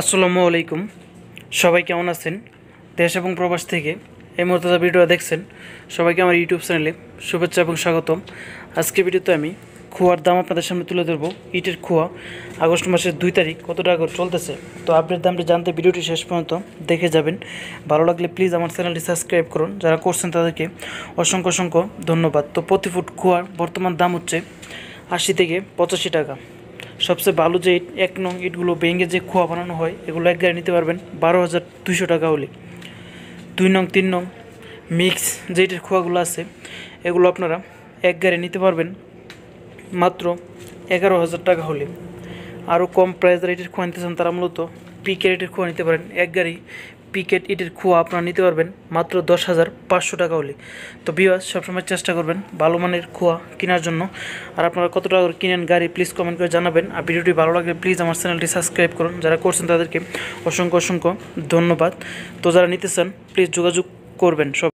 আসসালামু আলাইকুম সবাই কেমন আছেন দেশ এবং প্রবাস থেকে এই মুহূর্তে যা ভিডিও দেখছেন সবাইকে আমার ইউটিউব চ্যানেলে শুভেচ্ছা এবং স্বাগতম আজকে ভিডিওতে আমি খোয়ার দাম আপনাদের সামনে তুলে ধরবো ইটের খোয়া আগস্ট মাসের দুই তারিখ কত টাকা চলতেছে তো আপডেট দামটি জানতে ভিডিওটি শেষ পর্যন্ত দেখে যাবেন ভালো লাগলে প্লিজ আমার চ্যানেলটি সাবস্ক্রাইব করুন যারা করছেন তাদেরকে অসংখ্য অসংখ্য ধন্যবাদ তো প্রতি ফুট খোয়ার বর্তমান দাম হচ্ছে আশি থেকে পঁচাশি টাকা সবচেয়ে ভালো যে ইট এক নং ইটগুলো ভেঙে যে খোয়া বানানো হয় এগুলো এক গাড়ি নিতে পারবেন বারো হাজার দুইশো টাকা হলে দুই নং তিন নং মিক্স যে ইটের খোয়াগুলো আছে এগুলো আপনারা এক গাড়ি নিতে পারবেন মাত্র এগারো হাজার টাকা হলে আরও কম প্রাইস রেটের খোয়া নিতে চান তারা মূলত পিকে রেটের খোয়া নিতে পারেন এক গাড়ি পিকেট ইটের খোয়া আপনারা নিতে পারবেন মাত্র দশ হাজার পাঁচশো টাকা হলে তো বিওয়াস সবসময় চেষ্টা করবেন ভালো মানের খোয়া কেনার জন্য আর আপনারা কত টাকা করে কিনেন গাড়ি প্লিজ কমেন্ট করে জানাবেন আর ভিডিওটি ভালো লাগলে প্লিজ আমার চ্যানেলটি সাবস্ক্রাইব করুন যারা করছেন তাদেরকে অসংখ্য অসংখ্য ধন্যবাদ তো যারা নিতে চান প্লিজ যোগাযোগ করবেন সব